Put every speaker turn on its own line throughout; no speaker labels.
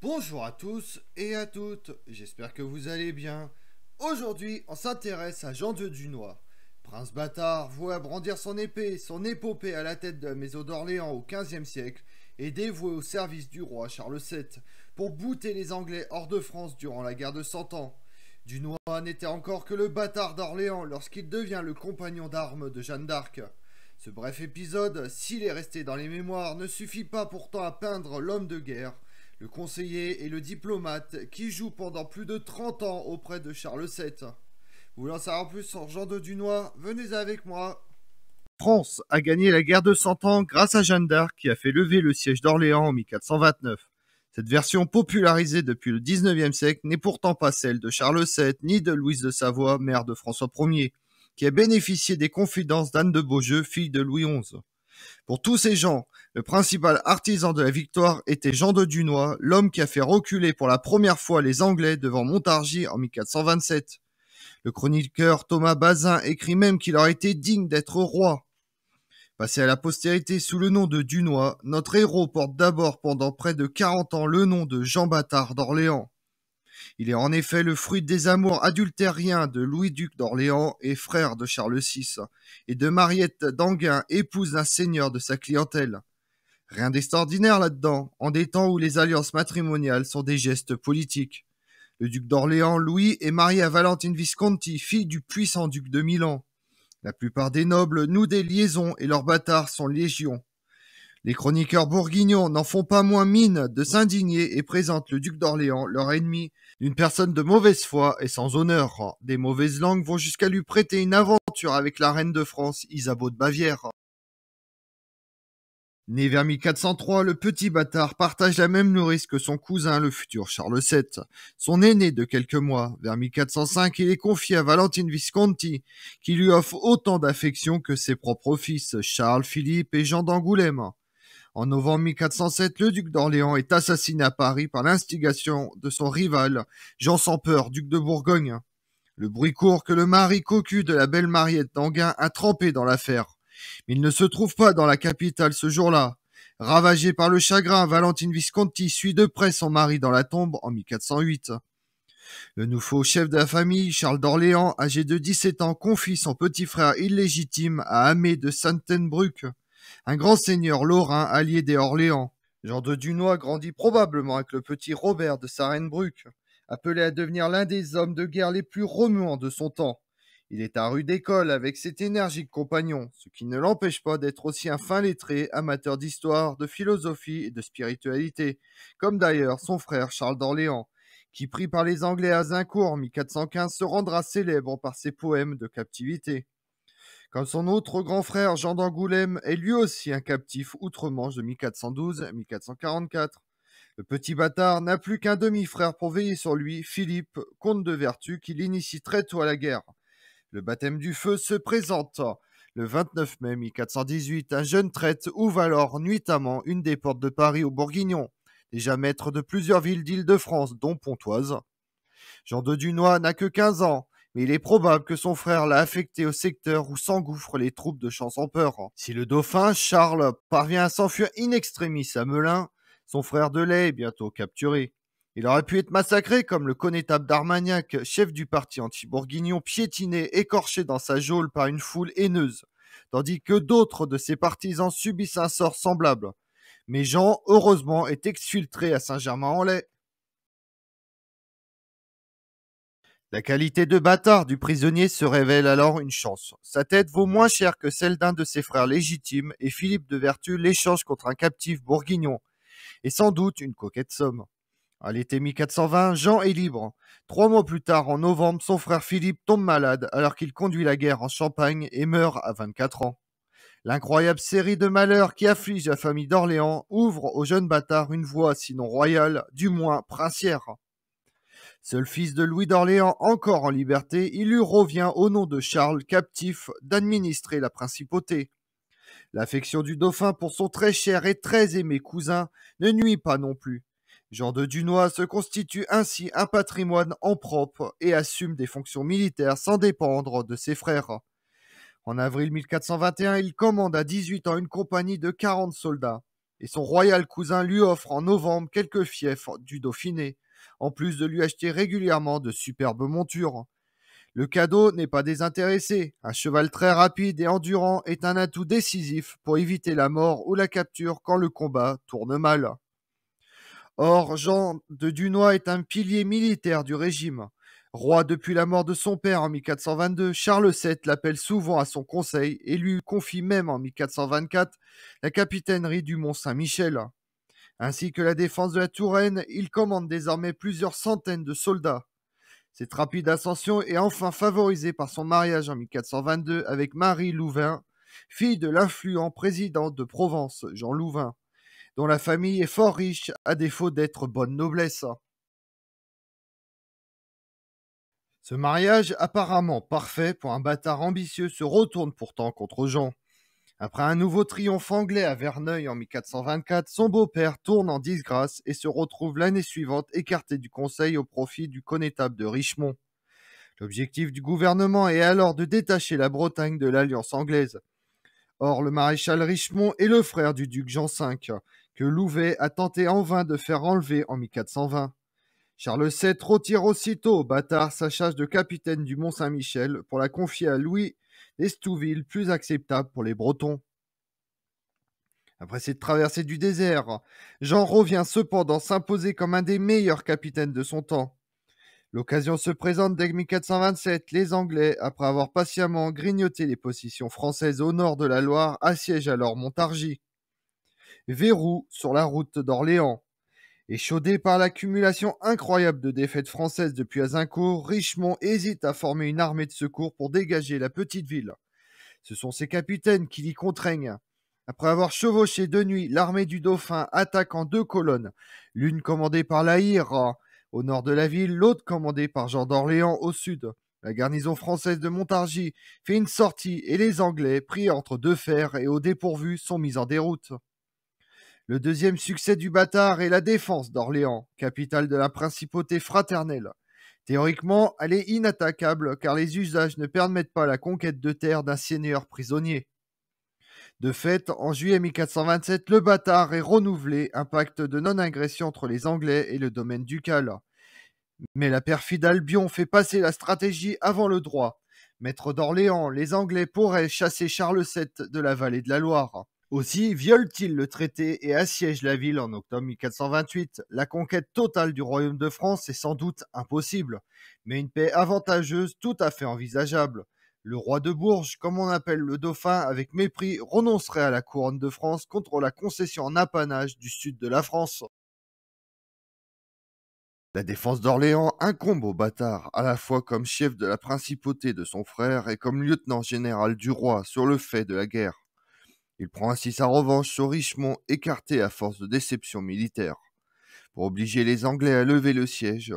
Bonjour à tous et à toutes, j'espère que vous allez bien. Aujourd'hui, on s'intéresse à Jean de Dunois. Prince bâtard voit brandir son épée, son épopée à la tête de la maison d'Orléans au XVe siècle et dévoué au service du roi Charles VII pour bouter les Anglais hors de France durant la guerre de Cent Ans. Dunois n'était encore que le bâtard d'Orléans lorsqu'il devient le compagnon d'armes de Jeanne d'Arc. Ce bref épisode, s'il est resté dans les mémoires, ne suffit pas pourtant à peindre l'homme de guerre le conseiller et le diplomate qui joue pendant plus de 30 ans auprès de Charles VII. Vous en savoir plus sur Jean de Dunois, venez avec moi. France a gagné la guerre de Cent Ans grâce à Jeanne d'Arc qui a fait lever le siège d'Orléans en 1429. Cette version popularisée depuis le 19e siècle n'est pourtant pas celle de Charles VII ni de Louise de Savoie, mère de François Ier, qui a bénéficié des confidences d'Anne de Beaujeu, fille de Louis XI. Pour tous ces gens, le principal artisan de la victoire était Jean de Dunois, l'homme qui a fait reculer pour la première fois les Anglais devant Montargis en 1427. Le chroniqueur Thomas Bazin écrit même qu'il aurait été digne d'être roi. Passé à la postérité sous le nom de Dunois, notre héros porte d'abord pendant près de 40 ans le nom de Jean Bâtard d'Orléans. Il est en effet le fruit des amours adultériens de Louis-Duc d'Orléans et frère de Charles VI, et de Mariette d'Anguin, épouse d'un seigneur de sa clientèle. Rien d'extraordinaire là-dedans, en des temps où les alliances matrimoniales sont des gestes politiques. Le duc d'Orléans, Louis, est marié à Valentine Visconti, fille du puissant duc de Milan. La plupart des nobles nouent des liaisons et leurs bâtards sont légions. Les chroniqueurs bourguignons n'en font pas moins mine de s'indigner et présentent le duc d'Orléans, leur ennemi, d'une personne de mauvaise foi et sans honneur. Des mauvaises langues vont jusqu'à lui prêter une aventure avec la reine de France, Isabeau de Bavière. Né vers 1403, le petit bâtard partage la même nourrice que son cousin, le futur Charles VII. Son aîné de quelques mois, vers 1405, il est confié à Valentine Visconti, qui lui offre autant d'affection que ses propres fils, Charles, Philippe et Jean d'Angoulême. En novembre 1407, le duc d'Orléans est assassiné à Paris par l'instigation de son rival, Jean sans peur, duc de Bourgogne. Le bruit court que le mari cocu de la belle Mariette d'Anguin a trempé dans l'affaire. Mais il ne se trouve pas dans la capitale ce jour-là. Ravagée par le chagrin, Valentine Visconti suit de près son mari dans la tombe en 1408. Le nouveau chef de la famille, Charles d'Orléans, âgé de 17 ans, confie son petit frère illégitime à Amé de Santenbruck un grand seigneur lorrain allié des Orléans. Jean de Dunois grandit probablement avec le petit Robert de Sarenbruck, appelé à devenir l'un des hommes de guerre les plus remuants de son temps. Il est à rude école avec cet énergique compagnon, ce qui ne l'empêche pas d'être aussi un fin lettré, amateur d'histoire, de philosophie et de spiritualité, comme d'ailleurs son frère Charles d'Orléans, qui pris par les Anglais à Zincourt en 1415 se rendra célèbre par ses poèmes de captivité. Comme son autre grand frère Jean d'Angoulême est lui aussi un captif outre-Manche de 1412-1444. Le petit bâtard n'a plus qu'un demi-frère pour veiller sur lui, Philippe, comte de Vertu, qui l'initie très tôt à la guerre. Le baptême du feu se présente. Le 29 mai 1418, un jeune traite ouvre alors nuitamment une des portes de Paris aux Bourguignons, déjà maître de plusieurs villes d'Île-de-France, dont Pontoise. Jean de Dunois n'a que 15 ans mais il est probable que son frère l'a affecté au secteur où s'engouffrent les troupes de Chance en Peur. Si le dauphin Charles parvient à s'enfuir in extremis à Melun, son frère de lait est bientôt capturé. Il aurait pu être massacré comme le connétable d'Armagnac, chef du parti anti-bourguignon, piétiné, écorché dans sa geôle par une foule haineuse, tandis que d'autres de ses partisans subissent un sort semblable. Mais Jean, heureusement, est exfiltré à Saint-Germain-en-Laye La qualité de bâtard du prisonnier se révèle alors une chance. Sa tête vaut moins cher que celle d'un de ses frères légitimes et Philippe de Vertu l'échange contre un captif bourguignon. Et sans doute une coquette somme. À ah, l'été 1420, Jean est libre. Trois mois plus tard, en novembre, son frère Philippe tombe malade alors qu'il conduit la guerre en Champagne et meurt à 24 ans. L'incroyable série de malheurs qui afflige la famille d'Orléans ouvre au jeune bâtard une voie, sinon royale, du moins princière. Seul fils de Louis d'Orléans encore en liberté, il lui revient au nom de Charles captif d'administrer la principauté. L'affection du dauphin pour son très cher et très aimé cousin ne nuit pas non plus. Jean de Dunois se constitue ainsi un patrimoine en propre et assume des fonctions militaires sans dépendre de ses frères. En avril 1421, il commande à 18 ans une compagnie de 40 soldats, et son royal cousin lui offre en novembre quelques fiefs du Dauphiné en plus de lui acheter régulièrement de superbes montures. Le cadeau n'est pas désintéressé. Un cheval très rapide et endurant est un atout décisif pour éviter la mort ou la capture quand le combat tourne mal. Or, Jean de Dunois est un pilier militaire du régime. Roi depuis la mort de son père en 1422, Charles VII l'appelle souvent à son conseil et lui confie même en 1424 la capitainerie du Mont-Saint-Michel. Ainsi que la défense de la Touraine, il commande désormais plusieurs centaines de soldats. Cette rapide ascension est enfin favorisée par son mariage en 1422 avec Marie Louvain, fille de l'influent président de Provence, Jean Louvain, dont la famille est fort riche à défaut d'être bonne noblesse. Ce mariage apparemment parfait pour un bâtard ambitieux se retourne pourtant contre Jean. Après un nouveau triomphe anglais à Verneuil en 1424, son beau-père tourne en disgrâce et se retrouve l'année suivante écarté du conseil au profit du connétable de Richemont. L'objectif du gouvernement est alors de détacher la Bretagne de l'alliance anglaise. Or, le maréchal Richemont est le frère du duc Jean V, que Louvet a tenté en vain de faire enlever en 1420. Charles VII retire aussitôt au bâtard sa charge de capitaine du Mont-Saint-Michel pour la confier à Louis Estouville plus acceptable pour les Bretons. Après cette traversée du désert, Jean revient cependant s'imposer comme un des meilleurs capitaines de son temps. L'occasion se présente dès 1427. Les Anglais, après avoir patiemment grignoté les positions françaises au nord de la Loire, assiègent alors Montargis. Verrou sur la route d'Orléans. Échaudé par l'accumulation incroyable de défaites françaises depuis Azincourt, Richemont hésite à former une armée de secours pour dégager la petite ville. Ce sont ses capitaines qui l'y contraignent. Après avoir chevauché de nuit, l'armée du Dauphin attaque en deux colonnes, l'une commandée par Hire euh, au nord de la ville, l'autre commandée par Jean d'Orléans au sud. La garnison française de Montargis fait une sortie et les Anglais, pris entre deux fers et au dépourvu, sont mis en déroute. Le deuxième succès du bâtard est la défense d'Orléans, capitale de la principauté fraternelle. Théoriquement, elle est inattaquable car les usages ne permettent pas la conquête de terre d'un seigneur prisonnier. De fait, en juillet 1427, le bâtard est renouvelé, un pacte de non-agression entre les Anglais et le domaine ducal. Mais la perfide Albion fait passer la stratégie avant le droit. Maître d'Orléans, les Anglais pourraient chasser Charles VII de la vallée de la Loire. Aussi viole-t-il le traité et assiège la ville en octobre 1428. La conquête totale du royaume de France est sans doute impossible, mais une paix avantageuse tout à fait envisageable. Le roi de Bourges, comme on appelle le dauphin avec mépris, renoncerait à la couronne de France contre la concession en apanage du sud de la France. La défense d'Orléans incombe au bâtard, à la fois comme chef de la principauté de son frère et comme lieutenant général du roi sur le fait de la guerre. Il prend ainsi sa revanche sur Richemont, écarté à force de déception militaire. Pour obliger les Anglais à lever le siège,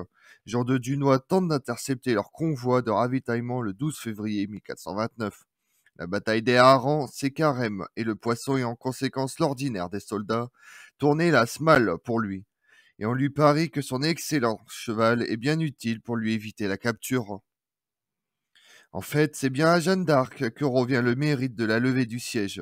Jean de Dunois tente d'intercepter leur convoi de ravitaillement le 12 février 1429. La bataille des Harans, c'est et le poisson est en conséquence l'ordinaire des soldats, tourné la mal pour lui, et on lui parie que son excellent cheval est bien utile pour lui éviter la capture. En fait, c'est bien à Jeanne d'Arc que revient le mérite de la levée du siège.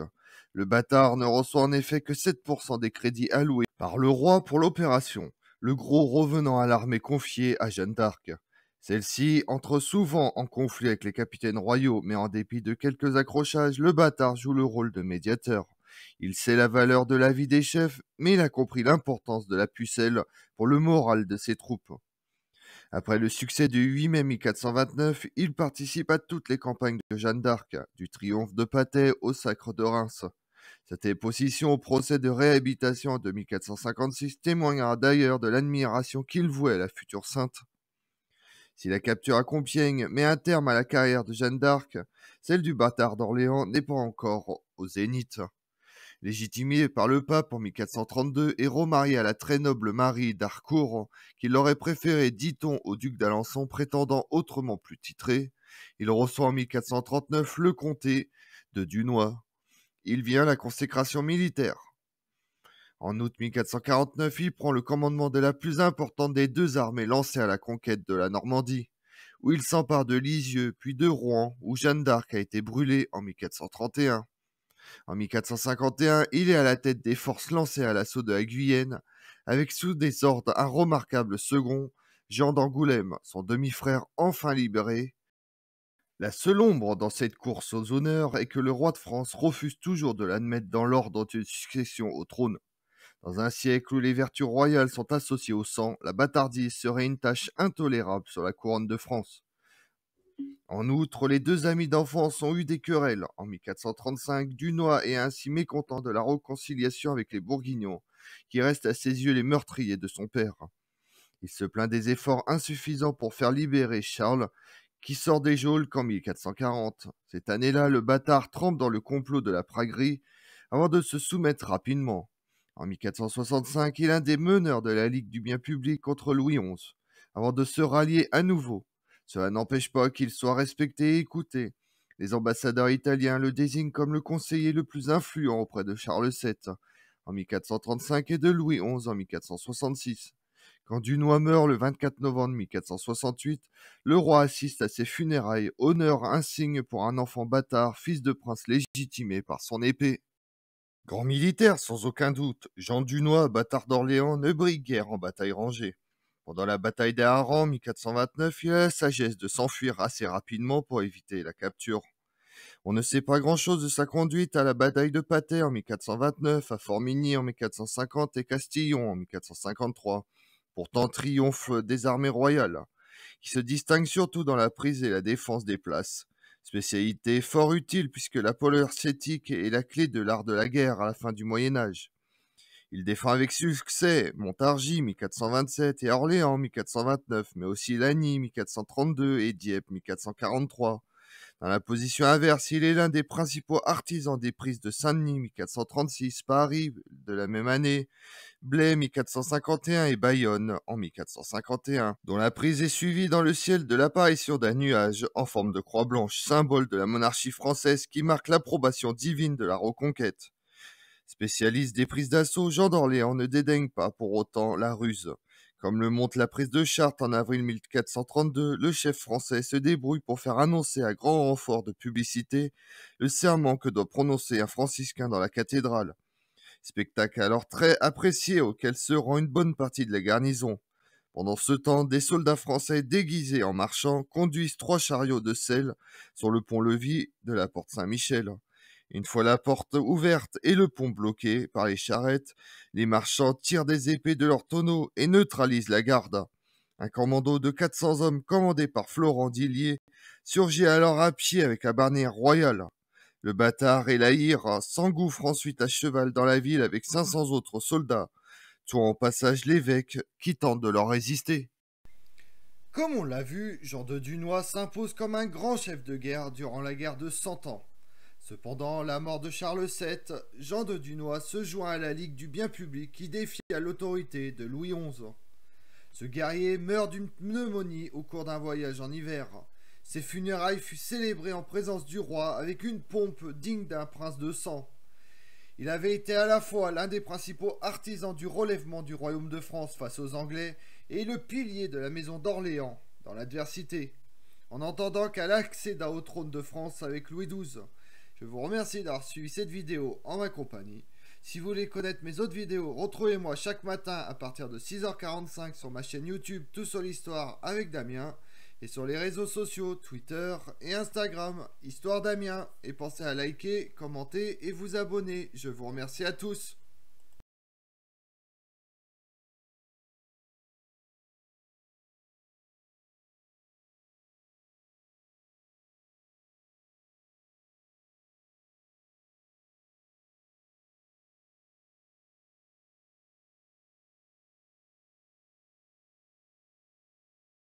Le bâtard ne reçoit en effet que 7% des crédits alloués par le roi pour l'opération, le gros revenant à l'armée confiée à Jeanne d'Arc. Celle-ci entre souvent en conflit avec les capitaines royaux, mais en dépit de quelques accrochages, le bâtard joue le rôle de médiateur. Il sait la valeur de la vie des chefs, mais il a compris l'importance de la pucelle pour le moral de ses troupes. Après le succès du 8 mai 1429, il participe à toutes les campagnes de Jeanne d'Arc, du triomphe de Patay au sacre de Reims. Cette opposition au procès de réhabilitation en 1456 témoignera d'ailleurs de l'admiration qu'il vouait à la future sainte. Si la capture à Compiègne met un terme à la carrière de Jeanne d'Arc, celle du bâtard d'Orléans n'est pas encore au zénith. Légitimé par le pape en 1432 et remarié à la très noble Marie d'Arcourt, qu'il aurait préféré, dit-on, au duc d'Alençon, prétendant autrement plus titré, il reçoit en 1439 le comté de Dunois. Il vient à la consécration militaire. En août 1449, il prend le commandement de la plus importante des deux armées lancées à la conquête de la Normandie, où il s'empare de Lisieux puis de Rouen, où Jeanne d'Arc a été brûlée en 1431. En 1451, il est à la tête des forces lancées à l'assaut de la Guyenne, avec sous des ordres un remarquable second, Jean d'Angoulême, son demi-frère enfin libéré. La seule ombre dans cette course aux honneurs est que le roi de France refuse toujours de l'admettre dans l'ordre d'une succession au trône. Dans un siècle où les vertus royales sont associées au sang, la bâtardise serait une tâche intolérable sur la couronne de France. En outre, les deux amis d'enfance ont eu des querelles. En 1435, Dunois est ainsi mécontent de la réconciliation avec les Bourguignons, qui restent à ses yeux les meurtriers de son père. Il se plaint des efforts insuffisants pour faire libérer Charles, qui sort des geôles qu'en 1440. Cette année-là, le bâtard trempe dans le complot de la praguerie avant de se soumettre rapidement. En 1465, il est l'un des meneurs de la Ligue du bien public contre Louis XI, avant de se rallier à nouveau cela n'empêche pas qu'il soit respecté et écouté. Les ambassadeurs italiens le désignent comme le conseiller le plus influent auprès de Charles VII en 1435 et de Louis XI en 1466. Quand Dunois meurt le 24 novembre 1468, le roi assiste à ses funérailles, honneur insigne pour un enfant bâtard, fils de prince légitimé par son épée. Grand militaire, sans aucun doute, Jean Dunois, bâtard d'Orléans, ne brille guère en bataille rangée. Pendant la bataille des en 1429, il a la sagesse de s'enfuir assez rapidement pour éviter la capture. On ne sait pas grand-chose de sa conduite à la bataille de Patay en 1429, à Formigny en 1450 et Castillon en 1453, pourtant triomphe des armées royales. qui se distingue surtout dans la prise et la défense des places. Spécialité fort utile puisque la polaire est la clé de l'art de la guerre à la fin du Moyen Âge. Il défend avec succès Montargis 1427 et Orléans 1429, mais aussi Lagny 1432 et Dieppe 1443. Dans la position inverse, il est l'un des principaux artisans des prises de Saint-Denis 1436, Paris de la même année, Blais 1451 et Bayonne en 1451, dont la prise est suivie dans le ciel de l'apparition d'un nuage en forme de croix blanche, symbole de la monarchie française qui marque l'approbation divine de la reconquête. Spécialiste des prises d'assaut, Jean d'Orléans ne dédaigne pas pour autant la ruse. Comme le montre la prise de Chartres en avril 1432, le chef français se débrouille pour faire annoncer à grand renfort de publicité le serment que doit prononcer un franciscain dans la cathédrale. Spectacle alors très apprécié auquel se rend une bonne partie de la garnison. Pendant ce temps, des soldats français déguisés en marchands conduisent trois chariots de sel sur le pont-levis de la porte Saint-Michel. Une fois la porte ouverte et le pont bloqué par les charrettes, les marchands tirent des épées de leurs tonneaux et neutralisent la garde. Un commando de 400 hommes commandé par Florent Dillier surgit alors à pied avec la barnier royale. Le bâtard et la s'engouffrent ensuite à cheval dans la ville avec 500 autres soldats, tuant au passage l'évêque qui tente de leur résister. Comme on l'a vu, Jean de Dunois s'impose comme un grand chef de guerre durant la guerre de Cent Ans. Cependant, la mort de Charles VII, Jean de Dunois se joint à la Ligue du bien public qui défie à l'autorité de Louis XI. Ce guerrier meurt d'une pneumonie au cours d'un voyage en hiver. Ses funérailles furent célébrées en présence du roi avec une pompe digne d'un prince de sang. Il avait été à la fois l'un des principaux artisans du relèvement du royaume de France face aux Anglais et le pilier de la maison d'Orléans dans l'adversité, en entendant qu'elle accéda au trône de France avec Louis XII, je vous remercie d'avoir suivi cette vidéo en ma compagnie. Si vous voulez connaître mes autres vidéos, retrouvez-moi chaque matin à partir de 6h45 sur ma chaîne YouTube Tout sur l'Histoire avec Damien et sur les réseaux sociaux Twitter et Instagram Histoire Damien. Et pensez à liker, commenter et vous abonner. Je vous remercie à tous.